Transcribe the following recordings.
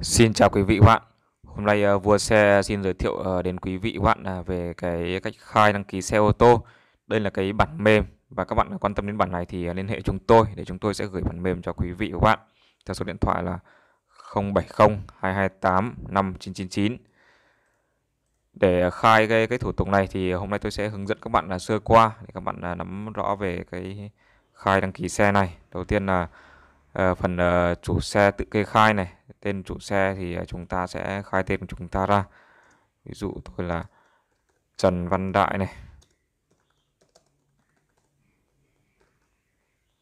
Xin chào quý vị và bạn. Hôm nay ờ, vua xe xin giới thiệu ờ, đến quý vị và bạn à, về cái cách khai đăng ký xe ô tô. Đây là cái bản mềm và các bạn quan tâm đến bản này thì ờ, liên hệ chúng tôi để chúng tôi sẽ gửi bản mềm cho quý vị và bạn. Theo số điện thoại là 070 228 5999. Để khai cái cái thủ tục này thì hôm nay tôi sẽ hướng dẫn các bạn là sơ qua để các bạn nắm rõ về cái khai đăng ký xe này. Đầu tiên là phần chủ xe tự kê khai này tên chủ xe thì à, chúng ta sẽ khai tên của chúng ta ra ví dụ tôi là Trần Văn Đại này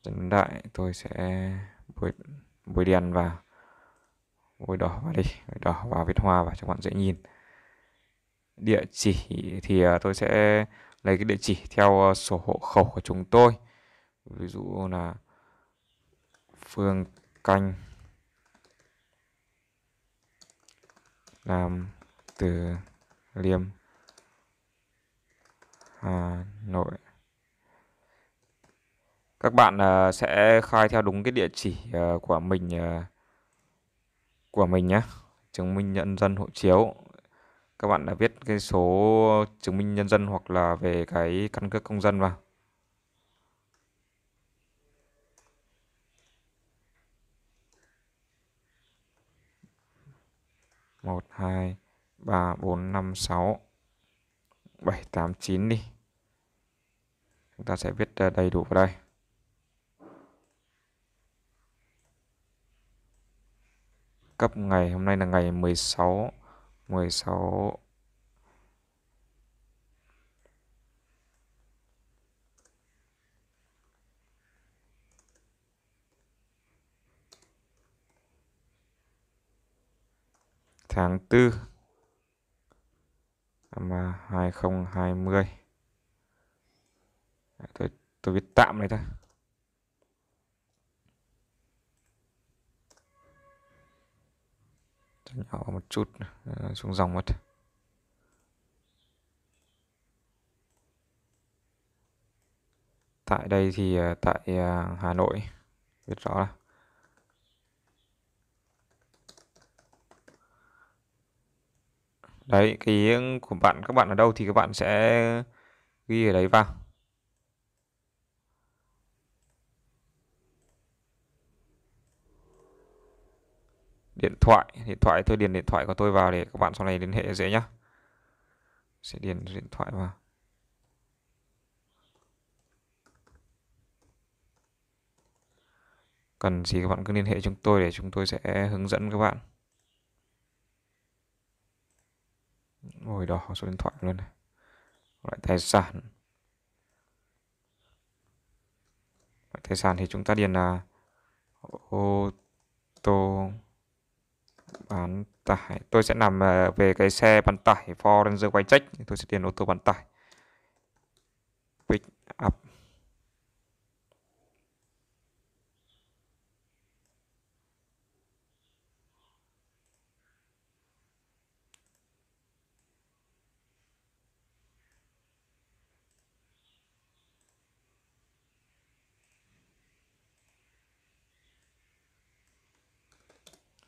Trần Văn Đại tôi sẽ bôi, bôi đen vào bôi đỏ vào đi bôi đỏ vào viết hoa và cho các bạn dễ nhìn địa chỉ thì à, tôi sẽ lấy cái địa chỉ theo à, sổ hộ khẩu của chúng tôi ví dụ là phương canh Nam Từ Liêm Hà Nội các bạn uh, sẽ khai theo đúng cái địa chỉ uh, của mình uh, của mình nhé chứng minh nhân dân hộ chiếu các bạn đã viết cái số chứng minh nhân dân hoặc là về cái căn cước công dân vào 1, 2, 3, 4, 5, 6 7, 8, 9 đi Chúng ta sẽ viết ờ, đầy đủ vào đây Cấp ngày hôm nay là ngày 16 16 tháng 4 năm 2020 à, tôi tôi viết tạm này thôi nhỏ một chút à, xuống dòng mất tại đây thì à, tại Hà Nội biết rõ là Đấy, cái ý của bạn các bạn ở đâu thì các bạn sẽ ghi ở đấy vào. Điện thoại, điện thoại tôi điền điện thoại của tôi vào để các bạn sau này liên hệ dễ nhá. Sẽ điền điện thoại vào. Cần gì các bạn cứ liên hệ chúng tôi để chúng tôi sẽ hướng dẫn các bạn. màu đỏ số điện thoại luôn này loại tài sản loại tài sản thì chúng ta điền là ô tô bán tải tôi sẽ làm ờ, về cái xe bán tải Ford Ranger quay trách tôi sẽ điền ô tô bán tải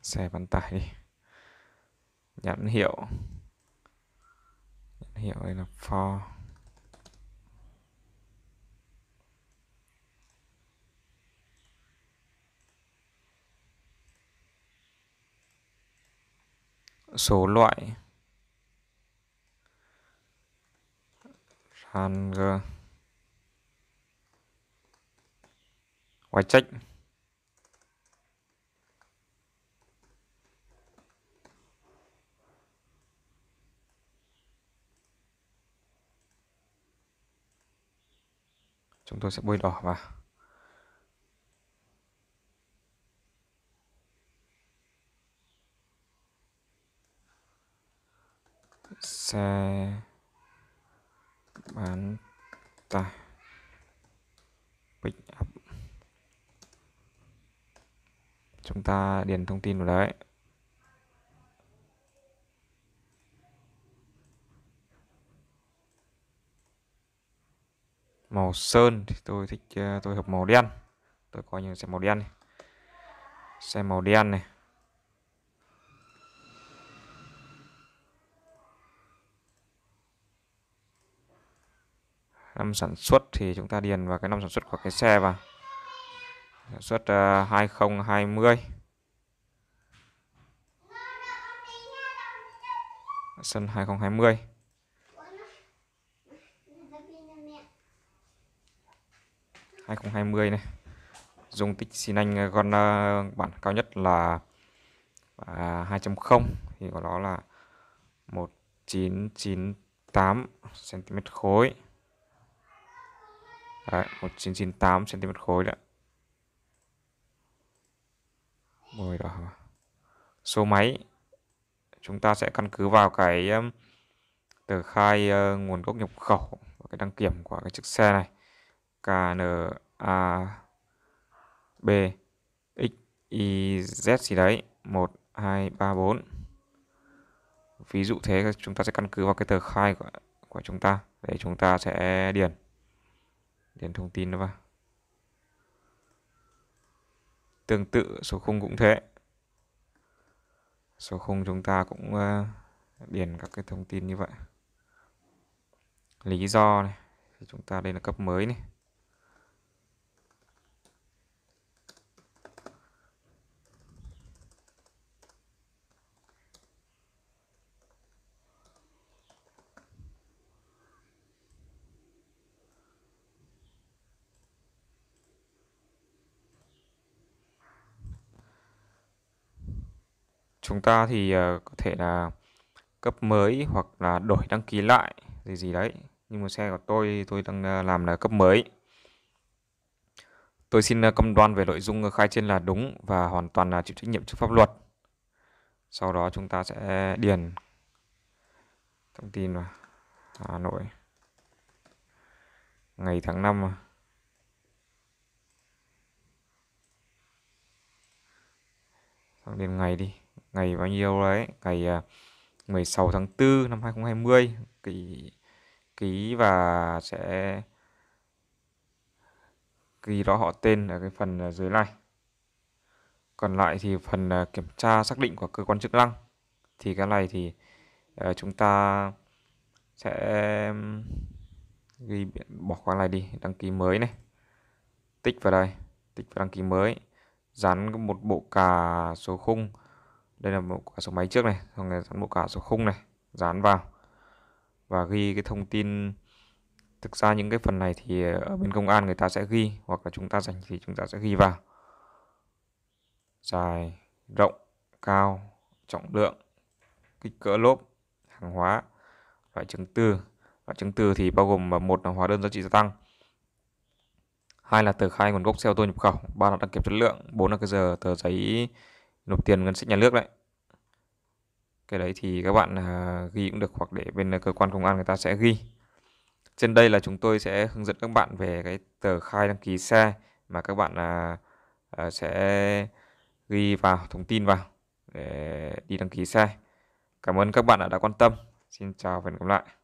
xe vận tải đi nhãn hiệu nhãn hiệu đây là for số loại Ranger White check chúng tôi sẽ bôi đỏ vào xe bán tải pick up chúng ta điền thông tin vào đấy màu sơn thì tôi thích ờ, tôi hợp màu đen tôi coi như xe màu đen này. xe màu đen này năm sản xuất thì chúng ta điền vào cái năm sản xuất của cái xe vào sản xuất uh, ờ, 2020 sân 2020 2020 này dung tích xin anh ờ, con ờ, bản cao nhất là 2.0 à, thì có đó là 1998 cm khối Đấy, 1998 cm khối đấy Rồi đó. Số máy chúng ta sẽ căn cứ vào cái tờ khai ờ, nguồn gốc nhập khẩu và cái đăng kiểm của cái chiếc xe này. KN A, à, b x y z gì đấy 1 2 3 4 ví dụ thế chúng ta sẽ căn cứ vào cái tờ khai của, của chúng ta để chúng ta sẽ điền điền thông tin nó vào tương tự số khung cũng thế số khung chúng ta cũng ờ, điền các cái thông tin như vậy lý do này chúng ta đây là cấp mới này chúng ta thì ờ, có thể là cấp mới hoặc là đổi đăng ký lại gì gì đấy nhưng mà xe của tôi tôi đang ờ, làm là cấp mới tôi xin ờ, cam đoan về nội dung khai trên là đúng và hoàn toàn là chịu trách nhiệm trước pháp luật sau đó chúng ta sẽ điền thông tin vào Hà Nội ngày tháng năm xong điền ngày đi ngày bao nhiêu đấy ngày 16 à, tháng 4 năm 2020 ký ký và sẽ ghi rõ họ tên ở cái phần dưới này còn lại thì phần à, kiểm tra xác định của cơ quan chức năng thì cái này thì à, chúng ta sẽ ghi bỏ qua này đi đăng ký mới này tích vào đây tích vào đăng ký mới dán một bộ cà số khung đây là một quả số máy trước này xong rồi một quả số khung này dán vào và ghi cái thông tin thực ra những cái phần này thì ở bên công an người ta sẽ ghi hoặc là chúng ta dành thì chúng ta sẽ ghi vào dài rộng cao trọng lượng kích cỡ lốp hàng hóa loại chứng từ loại chứng từ thì bao gồm à, một là hóa đơn giá trị gia tăng hai là tờ khai nguồn gốc xe ô tô nhập khẩu ba là đăng kiểm chất lượng bốn là cái giờ tờ giấy nộp tiền ngân sách nhà nước đấy cái đấy thì các bạn à, ghi cũng được hoặc để bên à, cơ quan công an người ta sẽ ghi trên đây là chúng tôi sẽ hướng dẫn các bạn về cái tờ khai đăng ký xe mà các bạn à, sẽ ghi vào thông tin vào để đi đăng ký xe cảm ơn các bạn đã, quan tâm xin chào và hẹn gặp lại